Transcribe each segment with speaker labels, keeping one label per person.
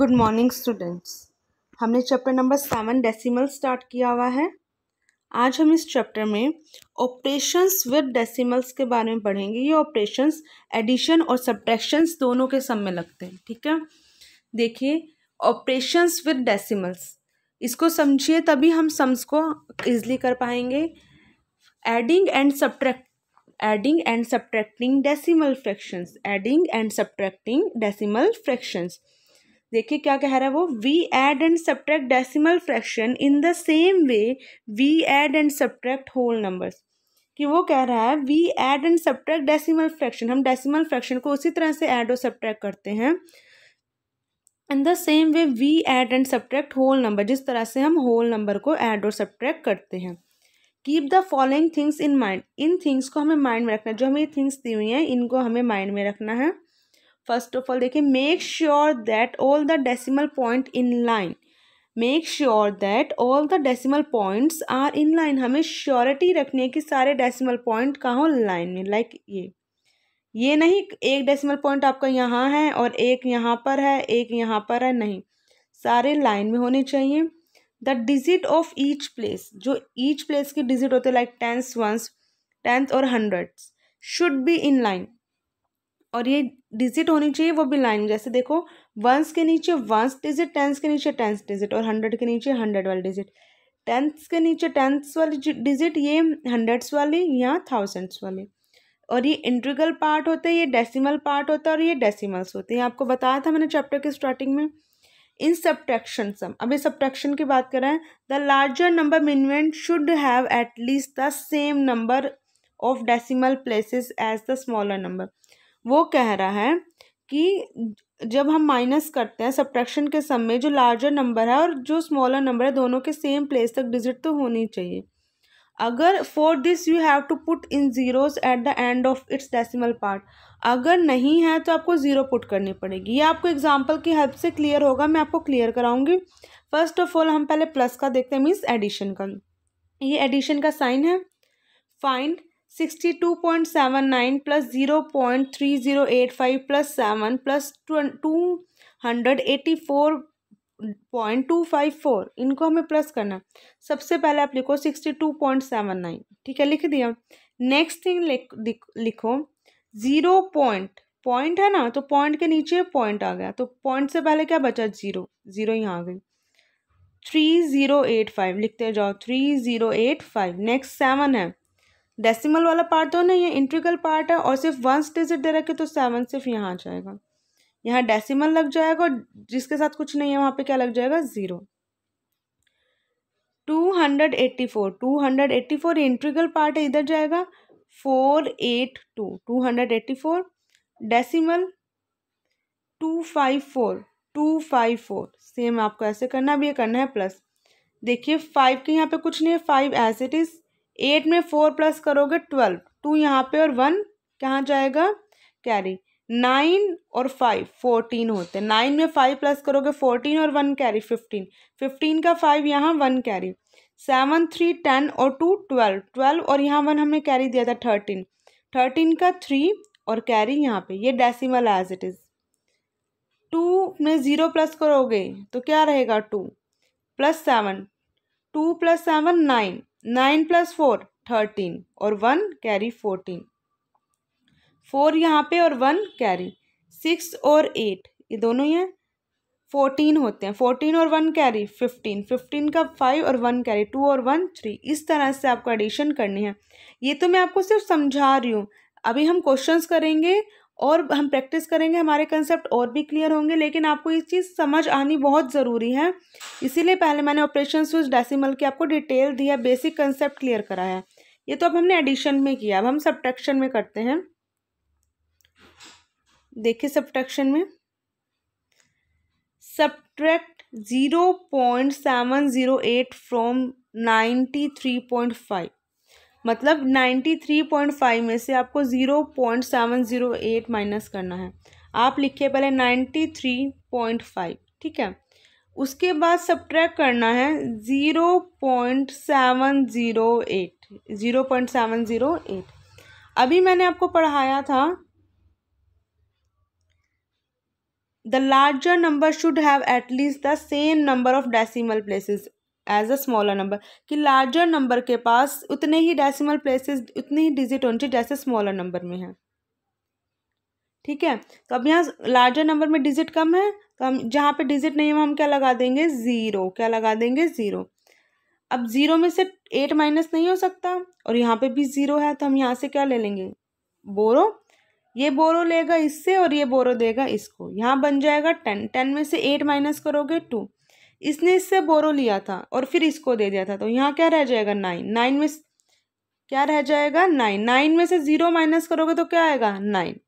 Speaker 1: good morning students हमने chapter number seven decimal start किया हुआ है आज हम इस चैप्टर में ऑपरेशंस विद डेसिमल्स के बारे में पढ़ेंगे ये ऑपरेशंस एडिशन और सब्ट्रैक्शंस दोनों के सब में लगते हैं ठीक है देखिए ऑपरेशंस विद डेसिमल्स इसको समझिए तभी हम सम्स को ईजली कर पाएंगे adding and subtract adding and subtracting decimal fractions adding and subtracting decimal fractions देखिए क्या कह रहा है वो we add and subtract decimal fraction in the same way we add and subtract whole numbers कि वो कह रहा है we add and subtract decimal fraction हम डेसिमल फ्रैक्शन को उसी तरह से ऐड और सब्ट्रैक्ट करते हैं in the same way we add and subtract whole number जिस तरह से हम होल नंबर को ऐड और सब्ट्रैक्ट करते हैं keep the following things in mind इन थिंग्स को हमें माइंड में रखना है जो हमें थिंग्स दी हुई हैं इनको हमें माइंड में रखना है फर्स्ट ऑफ ऑल देखिए make sure that all the decimal point in line make sure that all the decimal points are in line हमें श्योरिटी रखनी है कि सारे डेसिमल पॉइंट कहाँ हो लाइन में लाइक like ये ये नहीं एक डेसिमल पॉइंट आपका यहाँ है और एक यहाँ पर है एक यहाँ पर है नहीं सारे लाइन में होने चाहिए the digit of each place जो ईच प्लेस के डिजिट होते हैं लाइक टेंस वंस टेंथ और hundreds should be in line और ये डिजिट होनी चाहिए वो भी लाइन जैसे देखो वंस के नीचे वंस डिजिट टेंस के नीचे टेंस डिजिट और हंड्रेड के नीचे हंड्रेड वाली डिजिट टेंथ्स के नीचे टेंथ वाली डिजिट ये हंड्रेड्स वाली या थाउजेंड्स वाली और ये इंट्रीगल पार्ट होता है ये डेसिमल पार्ट होता है और ये डेसिमल्स होते हैं आपको बताया था मैंने चैप्टर के स्टार्टिंग में इन सब्ट्रैक्शन सम अभी सब्ट्रैक्शन की बात करें the larger number minuend should have at least the same number of decimal places as the smaller number वो कह रहा है कि जब हम माइनस करते हैं सब्ट्रैक्शन के समय जो लार्जर नंबर है और जो स्मॉलर नंबर है दोनों के सेम प्लेस तक डिजिट तो होनी चाहिए अगर for this you have to put in zeros at the end of its decimal part अगर नहीं है तो आपको ज़ीरो पुट करनी पड़ेगी ये आपको एग्जाम्पल की हेल्प से क्लियर होगा मैं आपको क्लियर कराऊंगी फर्स्ट ऑफ ऑल हम पहले प्लस का देखते हैं मीन्स एडिशन का ये एडिशन का साइन है find sixty two point seven nine plus zero point three zero eight five plus seven plus two hundred eighty four point two five four इनको हमें प्लस करना सबसे पहले आप लिखो sixty two point seven nine ठीक है लिख दिया नेक्स्ट थिंग लिखो ज़ीरो पॉइंट पॉइंट है ना तो पॉइंट के नीचे पॉइंट आ गया तो पॉइंट से पहले क्या बचा ज़ीरो ज़ीरो यहाँ आ गई थ्री ज़ीरो एट फाइव लिखते जाओ three zero eight five next seven है डेसिमल वाला पार्ट तो नहीं ये इंट्रिकल पार्ट है और सिर्फ वन डिजिट दे रखे तो सेवन सिर्फ यहाँ आ जाएगा यहाँ डेसिमल लग जाएगा और जिसके साथ कुछ नहीं है वहाँ पे क्या लग जाएगा zero two hundred eighty four two hundred eighty four integral part है इधर जाएगा four eight two two hundred eighty four decimal two five four two five four same आपको ऐसे करना भी ये करना है प्लस देखिए फाइव के यहाँ पे कुछ नहीं है five as it is eight में फोर प्लस करोगे ट्वेल्व टू यहाँ पे और वन कहाँ जाएगा कैरी नाइन और फाइव फोर्टीन होते हैं नाइन में फाइव प्लस करोगे फोर्टीन और वन कैरी फिफ्टीन फिफ्टीन का फाइव यहाँ one carry seven three ten और टू ट्वेल्व ट्वेल्व और यहाँ वन हमने कैरी दिया था थर्टीन थर्टीन का थ्री और कैरी यहाँ पे ये decimal as it is two में ज़ीरो प्लस करोगे तो क्या रहेगा two plus seven two plus seven nine nine plus four thirteen और वन कैरी फोर्टीन फोर यहाँ पे और वन कैरी सिक्स और एट ये दोनों ही हैं फोर्टीन होते हैं फोर्टीन और वन कैरी फिफ्टीन फिफ्टीन का फाइव और वन कैरी टू और वन थ्री इस तरह से आपको एडिशन करनी है ये तो मैं आपको सिर्फ समझा रही हूँ अभी हम क्वेश्चंस करेंगे और हम प्रैक्टिस करेंगे हमारे कंसेप्ट और भी क्लियर होंगे लेकिन आपको ये चीज़ समझ आनी बहुत ज़रूरी है इसीलिए पहले मैंने ऑपरेशन स्विच डेसिमल की आपको डिटेल दिया बेसिक कंसेप्ट क्लियर करा है ये तो अब हमने एडिशन में किया अब हम सब्ट्रैक्शन में करते हैं देखिए सब्ट्रैक्शन में subtract zero point seven zero eight from ninety three point five मतलब नाइन्टी थ्री पॉइंट फाइव में से आपको zero zero point seven eight minus करना है आप लिखिए पहले नाइन्टी थ्री पॉइंट फाइव ठीक है उसके बाद सब्ट्रैक्ट करना है zero point seven zero eight zero point seven zero eight अभी मैंने आपको पढ़ाया था the larger number should have at least the same number of decimal places as a smaller number कि लार्जर नंबर के पास उतने ही डेसिमल प्लेसेस उतने ही डिजिट होनी चाहिए जैसे स्मॉलर नंबर में है ठीक है तो अब यहाँ लार्जर नंबर में डिजिट कम है तो हम जहाँ पे डिजिट नहीं है हम क्या लगा देंगे ज़ीरो क्या लगा देंगे ज़ीरो अब ज़ीरो में से एट माइनस नहीं हो सकता और यहाँ पे भी ज़ीरो है तो हम यहाँ से क्या ले लेंगे बोरो ये बोरो लेगा इससे और ये बोरो देगा इसको यहाँ बन जाएगा टेन टेन में से एट माइनस करोगे टू इसने इससे बोरो लिया था और फिर इसको दे दिया था तो यहाँ क्या रह जाएगा नाइन नाइन में क्या रह जाएगा नाइन नाइन में से ज़ीरो माइनस करोगे तो क्या आएगा नाइन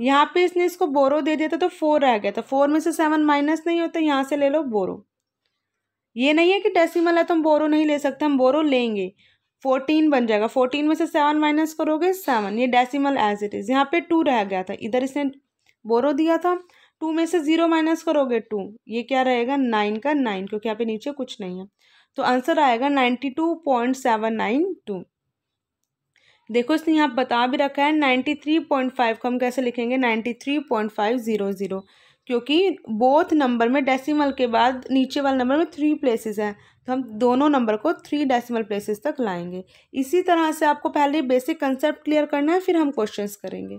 Speaker 1: यहाँ पे इसने इसको बोरो दे दिया था तो फोर रह गया था तो फोर में से सेवन माइनस नहीं होता यहाँ से ले लो बोरो ये नहीं है कि डेसिमल है तो हम बोरो नहीं ले सकते हम बोरो लेंगे फोर्टीन बन जाएगा फोर्टीन में से सेवन माइनस करोगे सेवन ये डेसिमल एज इट इज़ यहाँ पे टू रह गया था इधर इसने बोरो दिया था टू में से ज़ीरो माइनस करोगे टू ये क्या रहेगा नाइन का नाइन क्योंकि यहाँ पे नीचे कुछ नहीं है तो आंसर आएगा ninety two point seven nine two देखो इसने यहाँ बता भी रखा है नाइन्टी थ्री पॉइंट फाइव को हम कैसे लिखेंगे ninety three point five zero zero क्योंकि बोथ नंबर में डेसिमल के बाद नीचे वाले नंबर में थ्री प्लेसेस हैं तो हम दोनों नंबर को थ्री डेसिमल प्लेसेस तक लाएंगे इसी तरह से आपको पहले बेसिक कंसेप्ट क्लियर करना है फिर हम क्वेश्चंस करेंगे